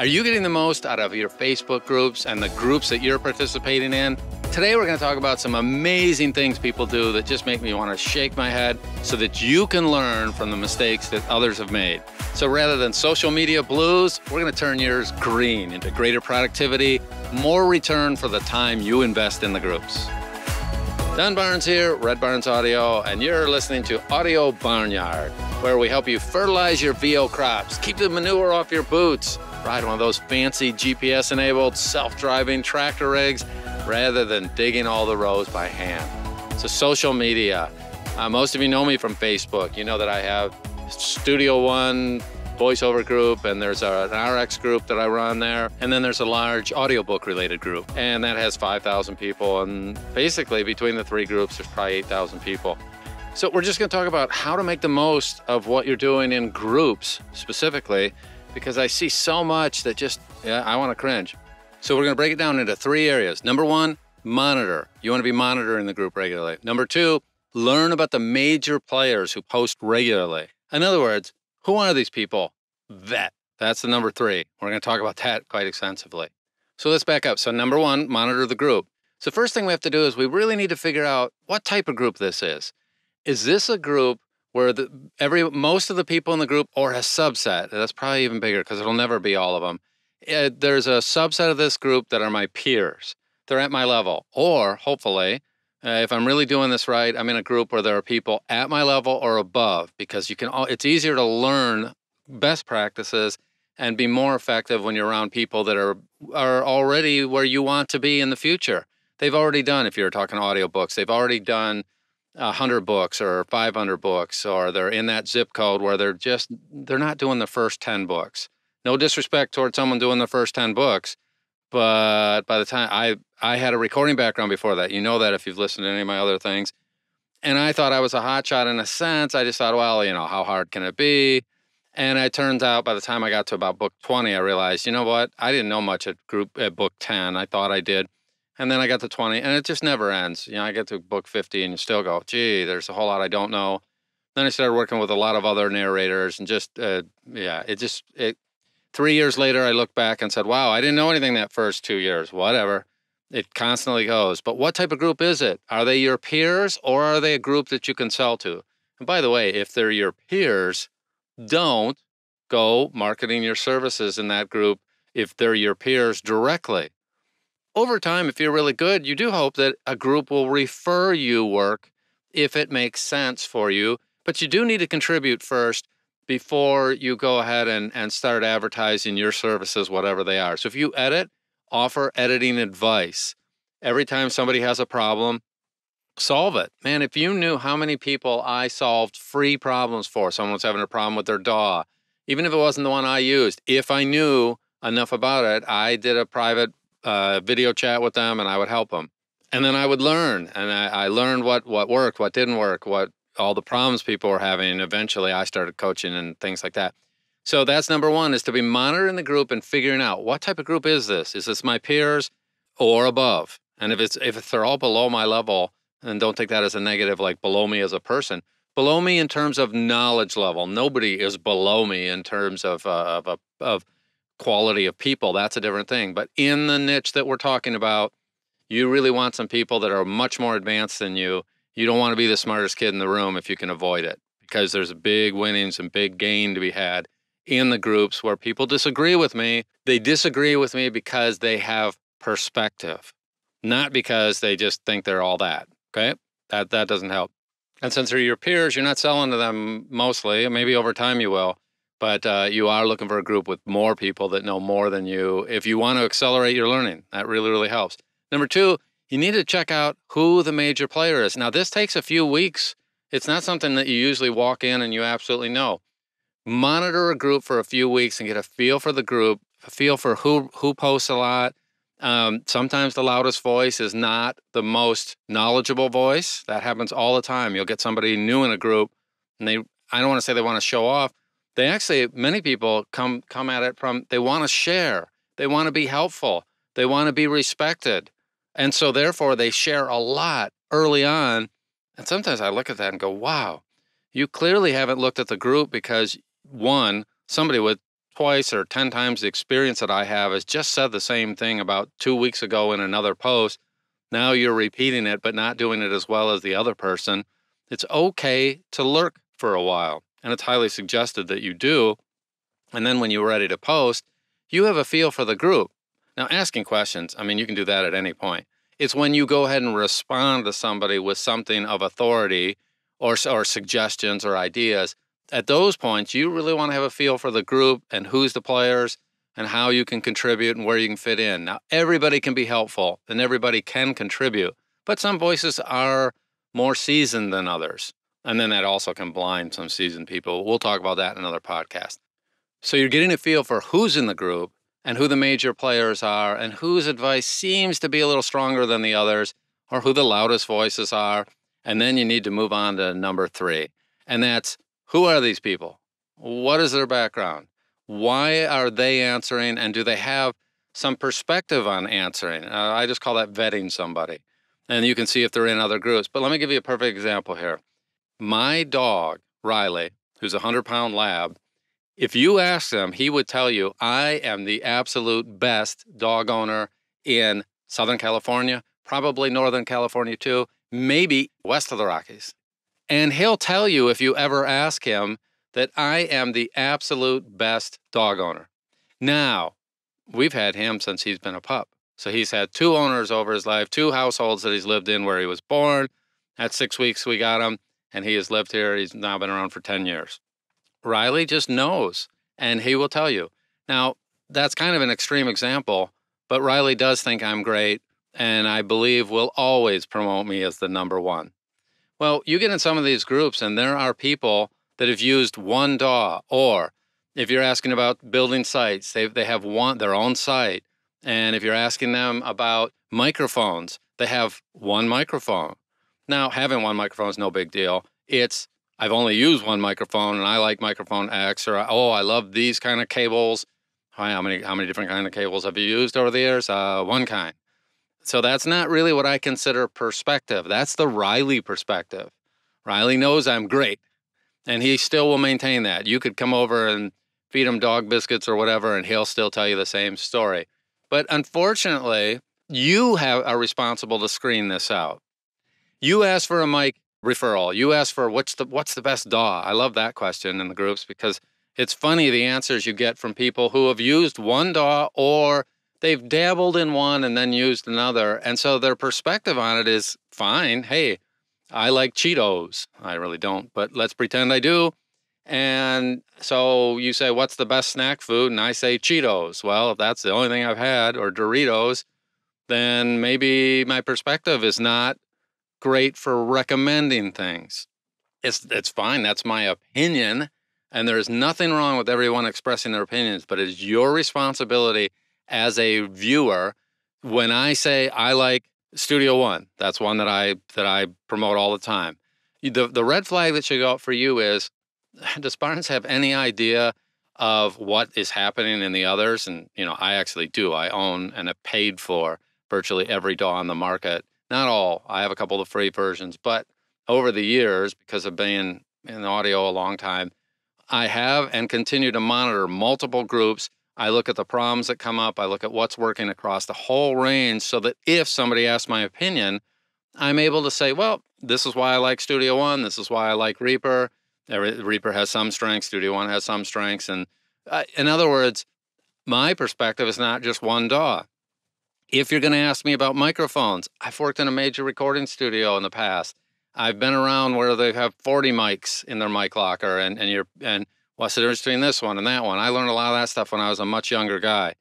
Are you getting the most out of your Facebook groups and the groups that you're participating in? Today, we're going to talk about some amazing things people do that just make me want to shake my head so that you can learn from the mistakes that others have made. So, rather than social media blues, we're going to turn yours green into greater productivity, more return for the time you invest in the groups. Don Barnes here, Red Barnes Audio, and you're listening to Audio Barnyard, where we help you fertilize your VO crops, keep the manure off your boots Ride one of those fancy GPS-enabled self-driving tractor rigs rather than digging all the rows by hand. So social media. Uh, most of you know me from Facebook. You know that I have Studio One voiceover group and there's a, an RX group that I run there. And then there's a large audiobook related group and that has 5,000 people. And basically between the three groups, there's probably 8,000 people. So we're just gonna talk about how to make the most of what you're doing in groups specifically because I see so much that just, yeah, I want to cringe. So we're going to break it down into three areas. Number one, monitor. You want to be monitoring the group regularly. Number two, learn about the major players who post regularly. In other words, who are these people? Vet. That's the number three. We're going to talk about that quite extensively. So let's back up. So, number one, monitor the group. So, first thing we have to do is we really need to figure out what type of group this is. Is this a group where the, every most of the people in the group or a subset that's probably even bigger because it'll never be all of them it, eh, there's a subset of this group that are my peers they're at my level or hopefully uh, if i'm really doing this right i'm in a group where there are people at my level or above because you can all, it's easier to learn best practices and be more effective when you're around people that are are already where you want to be in the future they've already done if you're talking audiobooks they've already done 100 books or 500 books or they're in that zip code where they're just they're not doing the first 10 books no disrespect towards someone doing the first 10 books but by the time i i had a recording background before that you know that if you've listened to any of my other things and i thought i was a hot shot in a sense i just thought well you know how hard can it be and it turns out by the time i got to about book 20 i realized you know what i didn't know much at group at book 10 i thought i did and then I got to 20, and it just never ends. You know, I get to book 50, and you still go, gee, there's a whole lot I don't know. Then I started working with a lot of other narrators, and just, uh, yeah, it just, it, three years later, I looked back and said, wow, I didn't know anything that first two years, whatever. It constantly goes. But what type of group is it? Are they your peers, or are they a group that you can sell to? And by the way, if they're your peers, don't go marketing your services in that group if they're your peers directly over time, if you're really good, you do hope that a group will refer you work if it makes sense for you. But you do need to contribute first before you go ahead and, and start advertising your services, whatever they are. So if you edit, offer editing advice. Every time somebody has a problem, solve it. Man, if you knew how many people I solved free problems for, someone's having a problem with their DAW, even if it wasn't the one I used, if I knew enough about it, I did a private uh, video chat with them and I would help them. And then I would learn and I, I learned what, what worked, what didn't work, what all the problems people were having. And eventually I started coaching and things like that. So that's number one is to be monitoring the group and figuring out what type of group is this? Is this my peers or above? And if it's if they're all below my level, and don't take that as a negative, like below me as a person, below me in terms of knowledge level. Nobody is below me in terms of uh, of, of quality of people, that's a different thing. But in the niche that we're talking about, you really want some people that are much more advanced than you. You don't want to be the smartest kid in the room if you can avoid it because there's big winnings and big gain to be had in the groups where people disagree with me. They disagree with me because they have perspective, not because they just think they're all that. Okay. That, that doesn't help. And since they're your peers, you're not selling to them mostly. Maybe over time you will, but uh, you are looking for a group with more people that know more than you if you want to accelerate your learning. That really, really helps. Number two, you need to check out who the major player is. Now, this takes a few weeks. It's not something that you usually walk in and you absolutely know. Monitor a group for a few weeks and get a feel for the group, a feel for who who posts a lot. Um, sometimes the loudest voice is not the most knowledgeable voice. That happens all the time. You'll get somebody new in a group, and they I don't want to say they want to show off, they actually, many people come come at it from they want to share, they want to be helpful, they want to be respected, and so therefore they share a lot early on. And sometimes I look at that and go, "Wow, you clearly haven't looked at the group because one, somebody with twice or ten times the experience that I have has just said the same thing about two weeks ago in another post." Now you're repeating it, but not doing it as well as the other person. It's okay to lurk for a while and it's highly suggested that you do. And then when you're ready to post, you have a feel for the group. Now, asking questions, I mean, you can do that at any point. It's when you go ahead and respond to somebody with something of authority or, or suggestions or ideas. At those points, you really want to have a feel for the group and who's the players and how you can contribute and where you can fit in. Now, everybody can be helpful and everybody can contribute, but some voices are more seasoned than others. And then that also can blind some seasoned people. We'll talk about that in another podcast. So you're getting a feel for who's in the group and who the major players are and whose advice seems to be a little stronger than the others or who the loudest voices are. And then you need to move on to number three. And that's who are these people? What is their background? Why are they answering? And do they have some perspective on answering? Uh, I just call that vetting somebody. And you can see if they're in other groups. But let me give you a perfect example here. My dog, Riley, who's a 100 pound lab, if you ask him, he would tell you, I am the absolute best dog owner in Southern California, probably Northern California too, maybe west of the Rockies. And he'll tell you if you ever ask him that I am the absolute best dog owner. Now, we've had him since he's been a pup. So he's had two owners over his life, two households that he's lived in where he was born. At six weeks, we got him and he has lived here. He's now been around for 10 years. Riley just knows, and he will tell you. Now, that's kind of an extreme example, but Riley does think I'm great, and I believe will always promote me as the number one. Well, you get in some of these groups, and there are people that have used one DAW, or if you're asking about building sites, they, they have one their own site. And if you're asking them about microphones, they have one microphone. Now, having one microphone is no big deal. It's I've only used one microphone and I like microphone X or oh, I love these kind of cables. Hi, how many how many different kind of cables have you used over the years? Uh, one kind. So that's not really what I consider perspective. That's the Riley perspective. Riley knows I'm great, and he still will maintain that. You could come over and feed him dog biscuits or whatever, and he'll still tell you the same story. But unfortunately, you have, are responsible to screen this out. You ask for a mic referral. You ask for what's the what's the best DAW. I love that question in the groups because it's funny the answers you get from people who have used one DAW or they've dabbled in one and then used another. And so their perspective on it is fine. Hey, I like Cheetos. I really don't, but let's pretend I do. And so you say, What's the best snack food? And I say, Cheetos. Well, if that's the only thing I've had, or Doritos, then maybe my perspective is not great for recommending things. It's it's fine. That's my opinion, and there's nothing wrong with everyone expressing their opinions. But it's your responsibility as a viewer. When I say I like Studio One, that's one that I that I promote all the time. The the red flag that should go up for you is: Does Barnes have any idea? of what is happening in the others and you know i actually do i own and have paid for virtually every doll on the market not all. I have a couple of free versions, but over the years, because I've been in audio a long time, I have and continue to monitor multiple groups. I look at the problems that come up. I look at what's working across the whole range so that if somebody asks my opinion, I'm able to say, well, this is why I like Studio One. This is why I like Reaper. Reaper has some strengths. Studio One has some strengths. And uh, in other words, my perspective is not just one DAW. If you're going to ask me about microphones, I've worked in a major recording studio in the past. I've been around where they have 40 mics in their mic locker, and and you're and what's the difference between this one and that one? I learned a lot of that stuff when I was a much younger guy.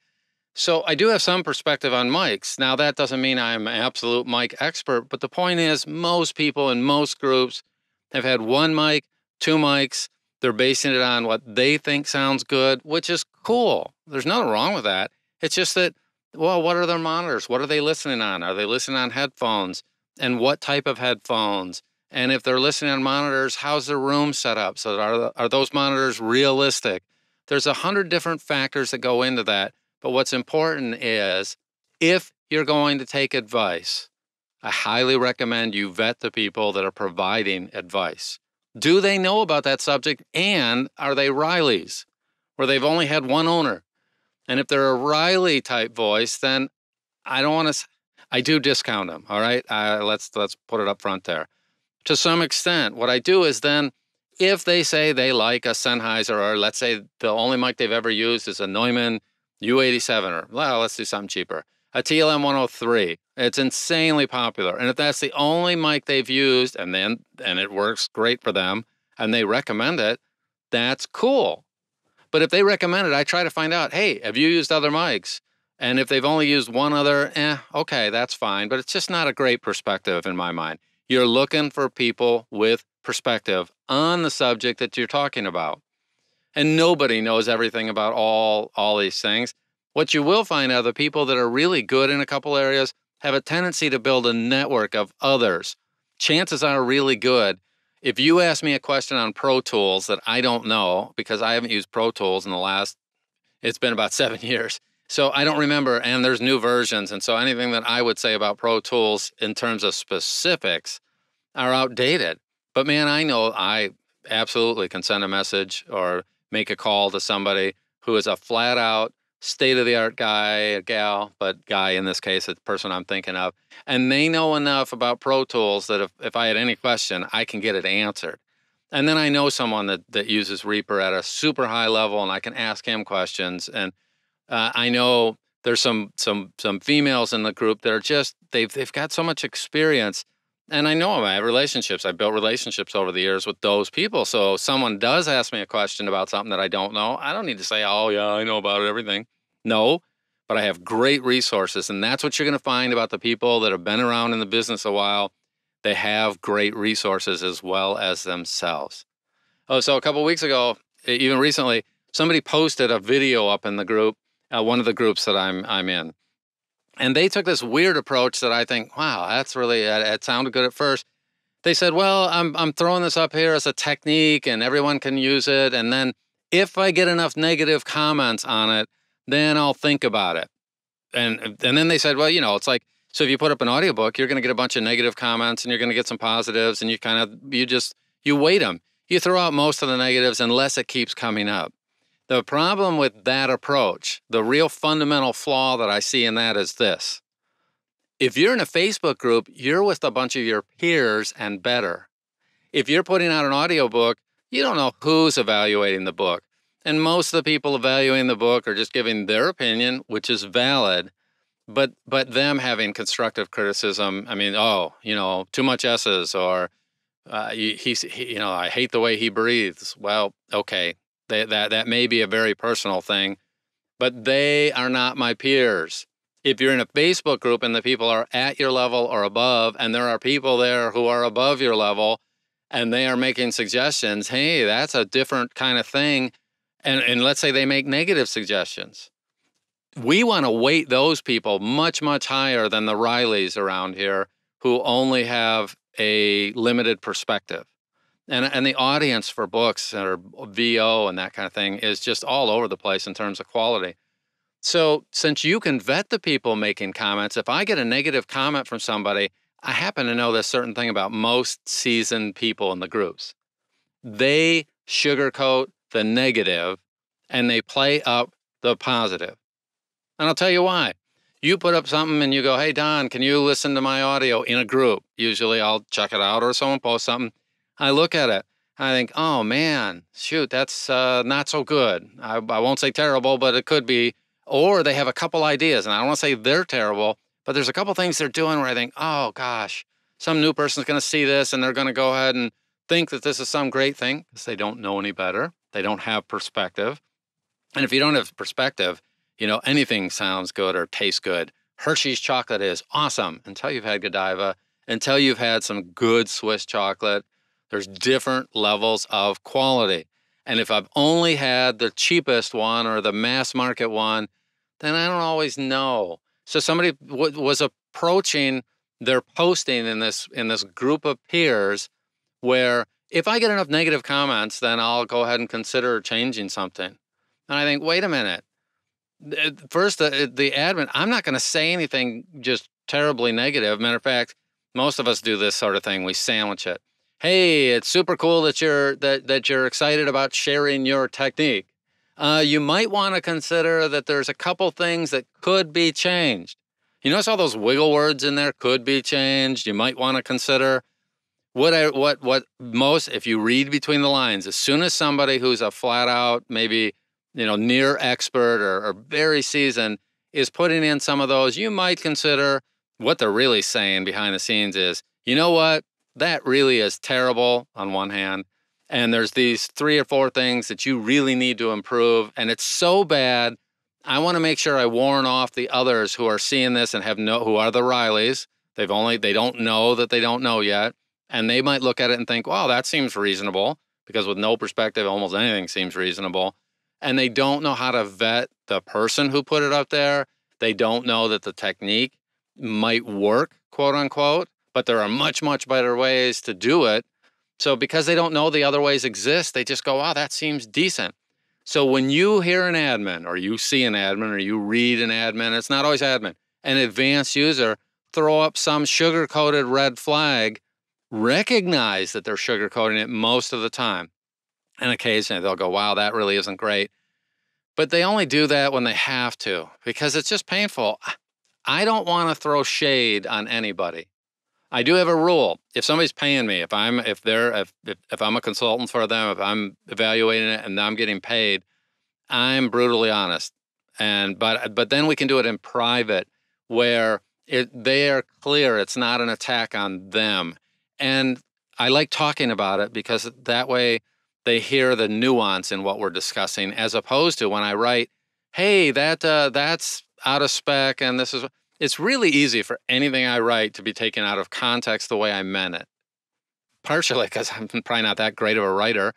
So I do have some perspective on mics. Now that doesn't mean I'm an absolute mic expert, but the point is most people in most groups have had one mic, two mics. They're basing it on what they think sounds good, which is cool. There's nothing wrong with that. It's just that well, what are their monitors? What are they listening on? Are they listening on headphones? And what type of headphones? And if they're listening on monitors, how's their room set up? So are, are those monitors realistic? There's a hundred different factors that go into that. But what's important is if you're going to take advice, I highly recommend you vet the people that are providing advice. Do they know about that subject? And are they Riley's, where they've only had one owner? And if they're a Riley type voice, then I don't want to. I do discount them. All right, uh, let's let's put it up front there. To some extent, what I do is then if they say they like a Sennheiser or let's say the only mic they've ever used is a Neumann U87 or well, let's do something cheaper, a TLM 103. It's insanely popular, and if that's the only mic they've used and then and it works great for them and they recommend it, that's cool. But if they recommend it, I try to find out, hey, have you used other mics? And if they've only used one other, eh, okay, that's fine. But it's just not a great perspective in my mind. You're looking for people with perspective on the subject that you're talking about. And nobody knows everything about all all these things. What you will find are the people that are really good in a couple areas have a tendency to build a network of others. Chances are really good if you ask me a question on Pro Tools that I don't know because I haven't used Pro Tools in the last, it's been about seven years. So I don't remember, and there's new versions. And so anything that I would say about Pro Tools in terms of specifics are outdated. But man, I know I absolutely can send a message or make a call to somebody who is a flat out state of the art guy, a gal, but guy in this case, the person I'm thinking of. And they know enough about Pro Tools that if, if I had any question, I can get it answered. And then I know someone that, that uses Reaper at a super high level and I can ask him questions. And uh, I know there's some some some females in the group that are just they've they've got so much experience and I know them. I have relationships. I built relationships over the years with those people. So someone does ask me a question about something that I don't know, I don't need to say, "Oh yeah, I know about it, everything." No, but I have great resources, and that's what you're going to find about the people that have been around in the business a while. They have great resources as well as themselves. Oh, so a couple weeks ago, even recently, somebody posted a video up in the group, uh, one of the groups that I'm I'm in, and they took this weird approach that I think, wow, that's really, it, sounded good at first. They said, well, I'm, I'm throwing this up here as a technique and everyone can use it. And then if I get enough negative comments on it, then I'll think about it. And, and then they said, well, you know, it's like, so if you put up an audiobook, you're going to get a bunch of negative comments and you're going to get some positives and you kind of, you just, you wait them. You throw out most of the negatives unless it keeps coming up. The problem with that approach, the real fundamental flaw that I see in that is this. If you're in a Facebook group, you're with a bunch of your peers and better. If you're putting out an audiobook, you don't know who's evaluating the book. And most of the people evaluating the book are just giving their opinion, which is valid, but but them having constructive criticism, I mean, oh, you know, too much s's or uh, he's, he, you know, I hate the way he breathes. Well, okay, they, that that may be a very personal thing, but they are not my peers. If you're in a Facebook group and the people are at your level or above, and there are people there who are above your level, and they are making suggestions, hey, that's a different kind of thing, and and let's say they make negative suggestions, we want to weight those people much much higher than the Rileys around here who only have a limited perspective and and the audience for books or VO and that kind of thing is just all over the place in terms of quality. So since you can vet the people making comments, if I get a negative comment from somebody, I happen to know this certain thing about most seasoned people in the groups. They sugarcoat the negative and they play up the positive. And I'll tell you why. You put up something and you go, "Hey Don, can you listen to my audio in a group?" Usually I'll check it out or someone posts something I look at it. I think, oh man, shoot, that's uh, not so good. I, I won't say terrible, but it could be. Or they have a couple ideas, and I don't want to say they're terrible, but there's a couple things they're doing where I think, oh gosh, some new person's going to see this and they're going to go ahead and think that this is some great thing because they don't know any better. They don't have perspective. And if you don't have perspective, you know, anything sounds good or tastes good. Hershey's chocolate is awesome until you've had Godiva, until you've had some good Swiss chocolate, there's different levels of quality. And if I've only had the cheapest one or the mass market one, then I don't always know. So somebody w- was approaching their posting in this in this group of peers where if I get enough negative comments, then I'll go ahead and consider changing something. And I think, wait a minute. First, the, the admin, I'm not going to say anything just terribly negative. Matter of fact, most of us do this sort of thing. We sandwich it hey, it's super cool that you're that that you're excited about sharing your technique. Uh, you might want to consider that there's a couple things that could be changed. You notice all those wiggle words in there could be changed. You might want to consider what I, what what most if you read between the lines. As soon as somebody who's a flat out maybe you know near expert or, or very seasoned is putting in some of those, you might consider what they're really saying behind the scenes is, you know what, that really is terrible on one hand. And there's these three or four things that you really need to improve. And it's so bad. I want to make sure I warn off the others who are seeing this and have no, who are the Rileys. They've only, they don't know that they don't know yet. And they might look at it and think, wow, that seems reasonable because with no perspective, almost anything seems reasonable. And they don't know how to vet the person who put it up there. They don't know that the technique might work, quote unquote but there are much, much better ways to do it. So because they don't know the other ways exist, they just go, wow, that seems decent. So when you hear an admin or you see an admin or you read an admin, it's not always admin, an advanced user throw up some sugar coated red flag, recognize that they're sugar coating it most of the time. And occasionally they'll go, wow, that really isn't great. But they only do that when they have to because it's just painful. I don't want to throw shade on anybody. I do have a rule. If somebody's paying me, if I'm if they're if, if, if I'm a consultant for them, if I'm evaluating it and I'm getting paid, I'm brutally honest. And but but then we can do it in private where it, they are clear it's not an attack on them. And I like talking about it because that way they hear the nuance in what we're discussing as opposed to when I write, "Hey, that uh, that's out of spec and this is it's really easy for anything I write to be taken out of context the way I meant it, partially because I'm probably not that great of a writer.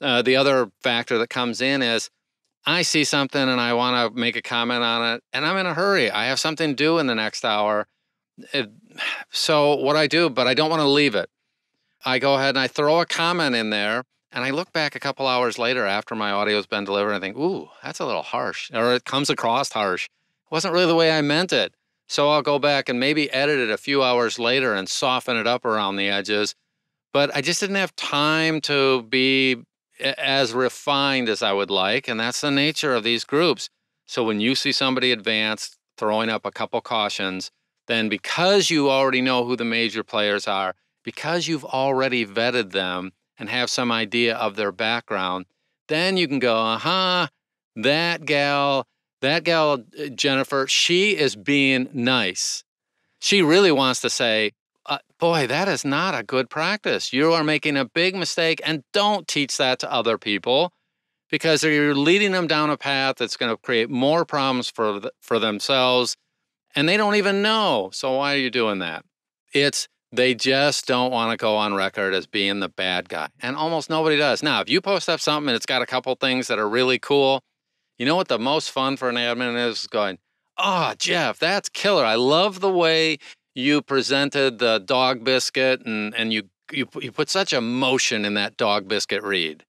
Uh, the other factor that comes in is I see something and I want to make a comment on it, and I'm in a hurry. I have something due in the next hour. It, so, what I do, but I don't want to leave it. I go ahead and I throw a comment in there. And I look back a couple hours later after my audio's been delivered and I think, ooh, that's a little harsh, or it comes across harsh. It wasn't really the way I meant it. So I'll go back and maybe edit it a few hours later and soften it up around the edges. But I just didn't have time to be as refined as I would like. And that's the nature of these groups. So when you see somebody advanced throwing up a couple cautions, then because you already know who the major players are, because you've already vetted them and have some idea of their background, then you can go, aha, uh-huh, that gal that gal, uh, Jennifer, she is being nice. She really wants to say, uh, boy, that is not a good practice. You are making a big mistake, and don't teach that to other people because you're leading them down a path that's going to create more problems for, th- for themselves. And they don't even know. So, why are you doing that? It's they just don't want to go on record as being the bad guy. And almost nobody does. Now, if you post up something and it's got a couple things that are really cool, you know what the most fun for an admin is? Going, oh, Jeff, that's killer. I love the way you presented the dog biscuit and, and you, you, you put such emotion in that dog biscuit read.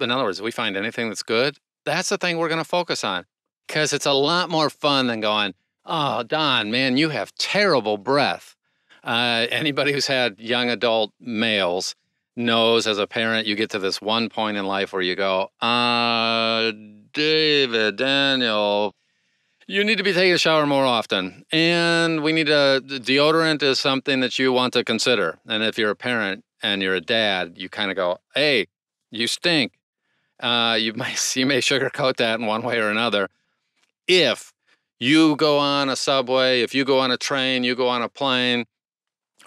In other words, if we find anything that's good, that's the thing we're going to focus on because it's a lot more fun than going, oh, Don, man, you have terrible breath. Uh, anybody who's had young adult males knows as a parent, you get to this one point in life where you go, uh, David, Daniel, you need to be taking a shower more often. And we need a deodorant is something that you want to consider. And if you're a parent and you're a dad, you kind of go, hey, you stink. Uh, you may you may sugarcoat that in one way or another. If you go on a subway, if you go on a train, you go on a plane,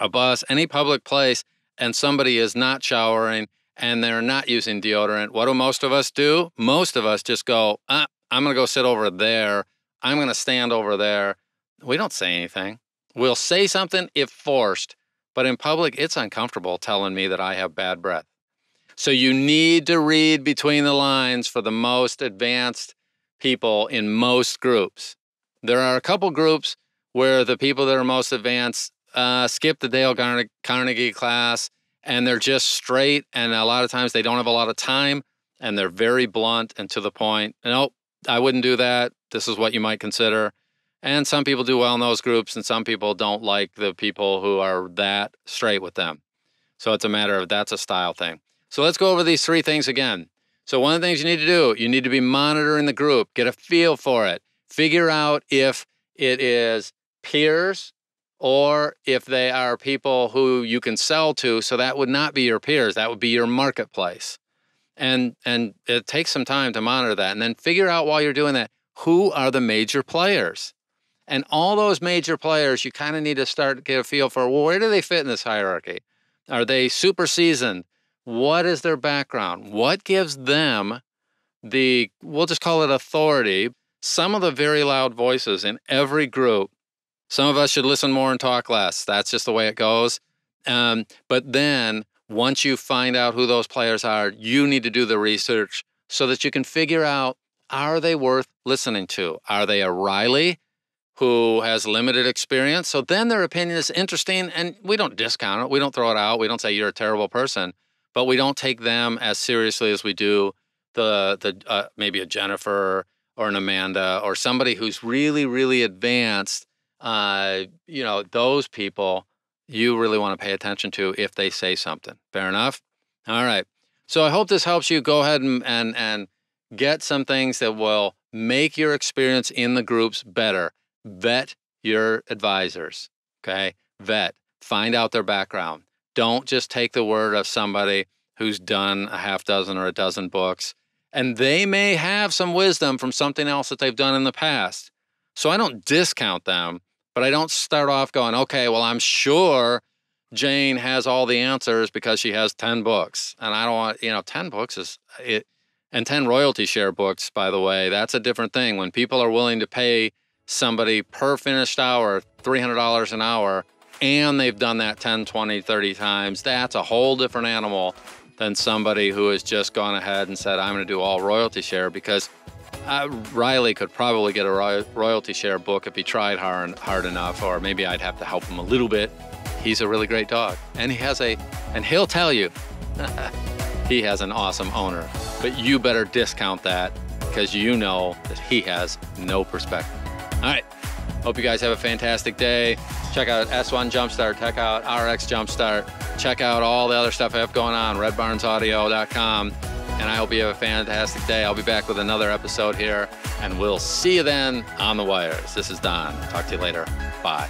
a bus, any public place, and somebody is not showering, and they're not using deodorant, what do most of us do? Most of us just go, uh, I'm going to go sit over there. I'm going to stand over there. We don't say anything. We'll say something if forced, but in public, it's uncomfortable telling me that I have bad breath. So you need to read between the lines for the most advanced people in most groups. There are a couple groups where the people that are most advanced uh, skip the Dale Carnegie class and they're just straight. And a lot of times they don't have a lot of time and they're very blunt and to the point. No, nope, I wouldn't do that. This is what you might consider. And some people do well in those groups, and some people don't like the people who are that straight with them. So it's a matter of that's a style thing. So let's go over these three things again. So, one of the things you need to do, you need to be monitoring the group, get a feel for it, figure out if it is peers or if they are people who you can sell to. So that would not be your peers, that would be your marketplace. And, and it takes some time to monitor that and then figure out while you're doing that who are the major players. And all those major players, you kind of need to start to get a feel for well, where do they fit in this hierarchy? Are they super seasoned? What is their background? What gives them the, we'll just call it authority? Some of the very loud voices in every group some of us should listen more and talk less. That's just the way it goes. Um, but then once you find out who those players are, you need to do the research so that you can figure out are they worth listening to? Are they a Riley who has limited experience? So then their opinion is interesting and we don't discount it. We don't throw it out. We don't say you're a terrible person, but we don't take them as seriously as we do the the uh, maybe a Jennifer or an Amanda or somebody who's really really advanced uh, you know, those people you really want to pay attention to if they say something. Fair enough? All right. So I hope this helps you go ahead and, and, and get some things that will make your experience in the groups better. Vet your advisors, okay? Vet, find out their background. Don't just take the word of somebody who's done a half dozen or a dozen books, and they may have some wisdom from something else that they've done in the past. So I don't discount them. But I don't start off going, okay, well, I'm sure Jane has all the answers because she has 10 books. And I don't want, you know, 10 books is it, and 10 royalty share books, by the way, that's a different thing. When people are willing to pay somebody per finished hour $300 an hour, and they've done that 10, 20, 30 times, that's a whole different animal than somebody who has just gone ahead and said, I'm going to do all royalty share because uh, Riley could probably get a ro- royalty share book if he tried hard, hard enough, or maybe I'd have to help him a little bit. He's a really great dog, and he has a, and he'll tell you, he has an awesome owner. But you better discount that because you know that he has no perspective. All right. Hope you guys have a fantastic day. Check out S1 Jumpstart, check out RX Jumpstart, check out all the other stuff I have going on, redbarnsaudio.com and I hope you have a fantastic day. I'll be back with another episode here, and we'll see you then on the wires. This is Don. Talk to you later. Bye.